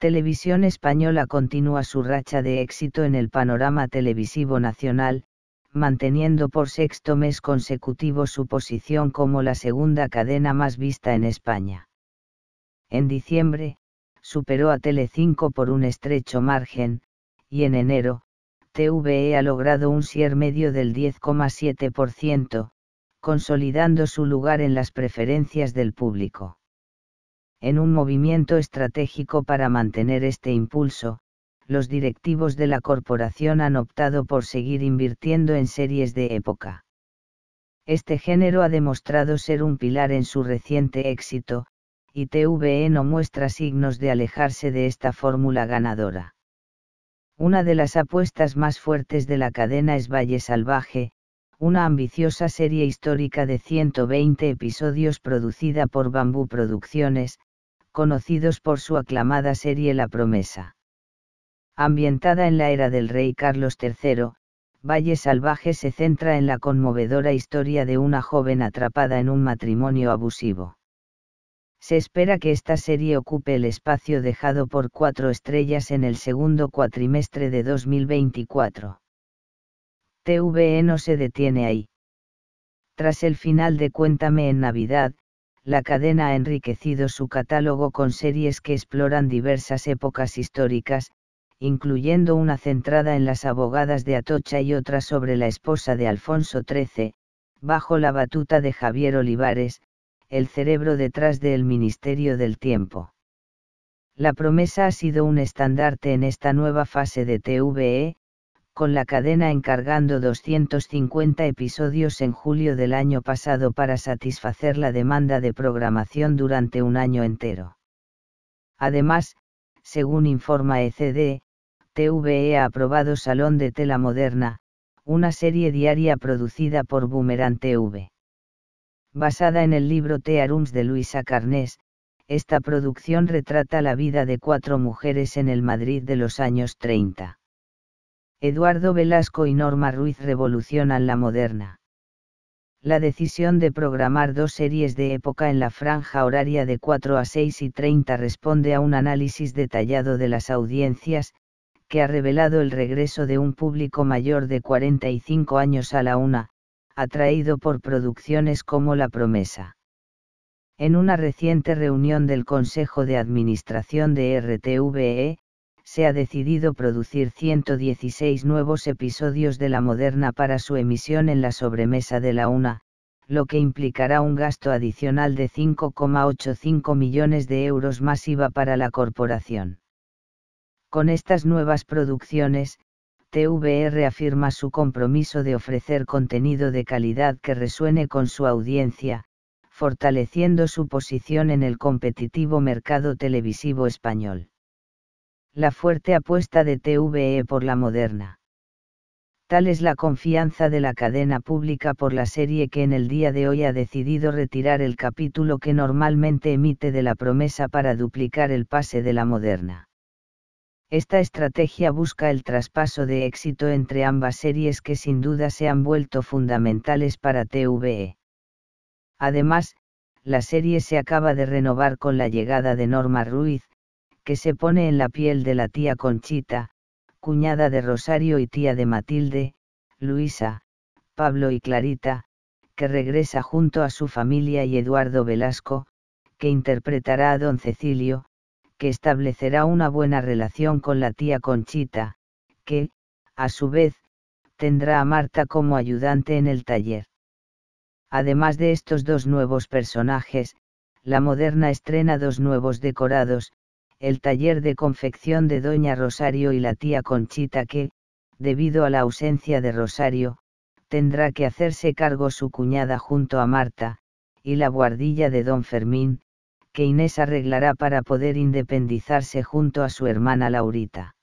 Televisión Española continúa su racha de éxito en el panorama televisivo nacional, manteniendo por sexto mes consecutivo su posición como la segunda cadena más vista en España. En diciembre, superó a Telecinco por un estrecho margen, y en enero, TVE ha logrado un sier medio del 10,7%, consolidando su lugar en las preferencias del público. En un movimiento estratégico para mantener este impulso, los directivos de la corporación han optado por seguir invirtiendo en series de época. Este género ha demostrado ser un pilar en su reciente éxito, y TVE no muestra signos de alejarse de esta fórmula ganadora. Una de las apuestas más fuertes de la cadena es Valle Salvaje, una ambiciosa serie histórica de 120 episodios producida por Bambú Producciones, conocidos por su aclamada serie La promesa. Ambientada en la era del rey Carlos III, Valle Salvaje se centra en la conmovedora historia de una joven atrapada en un matrimonio abusivo. Se espera que esta serie ocupe el espacio dejado por cuatro estrellas en el segundo cuatrimestre de 2024. TVE no se detiene ahí. Tras el final de Cuéntame en Navidad, la cadena ha enriquecido su catálogo con series que exploran diversas épocas históricas, incluyendo una centrada en las abogadas de Atocha y otra sobre la esposa de Alfonso XIII, bajo la batuta de Javier Olivares, el cerebro detrás del Ministerio del Tiempo. La promesa ha sido un estandarte en esta nueva fase de TVE, con la cadena encargando 250 episodios en julio del año pasado para satisfacer la demanda de programación durante un año entero. Además, según informa ECD, TVE ha aprobado Salón de Tela Moderna, una serie diaria producida por Boomerang TV. Basada en el libro Tearums de Luisa Carnés, esta producción retrata la vida de cuatro mujeres en el Madrid de los años 30. Eduardo Velasco y Norma Ruiz revolucionan la moderna. La decisión de programar dos series de época en la franja horaria de 4 a 6 y 30 responde a un análisis detallado de las audiencias, que ha revelado el regreso de un público mayor de 45 años a la una, atraído por producciones como La Promesa. En una reciente reunión del Consejo de Administración de RTVE, se ha decidido producir 116 nuevos episodios de la moderna para su emisión en la sobremesa de la una, lo que implicará un gasto adicional de 5,85 millones de euros masiva para la corporación. Con estas nuevas producciones, TVR afirma su compromiso de ofrecer contenido de calidad que resuene con su audiencia, fortaleciendo su posición en el competitivo mercado televisivo español la fuerte apuesta de TVE por la moderna. Tal es la confianza de la cadena pública por la serie que en el día de hoy ha decidido retirar el capítulo que normalmente emite de la promesa para duplicar el pase de la moderna. Esta estrategia busca el traspaso de éxito entre ambas series que sin duda se han vuelto fundamentales para TVE. Además, la serie se acaba de renovar con la llegada de Norma Ruiz, que se pone en la piel de la tía Conchita, cuñada de Rosario y tía de Matilde, Luisa, Pablo y Clarita, que regresa junto a su familia y Eduardo Velasco, que interpretará a don Cecilio, que establecerá una buena relación con la tía Conchita, que, a su vez, tendrá a Marta como ayudante en el taller. Además de estos dos nuevos personajes, la moderna estrena dos nuevos decorados, el taller de confección de Doña Rosario y la tía Conchita que, debido a la ausencia de Rosario, tendrá que hacerse cargo su cuñada junto a Marta, y la guardilla de don Fermín, que Inés arreglará para poder independizarse junto a su hermana Laurita.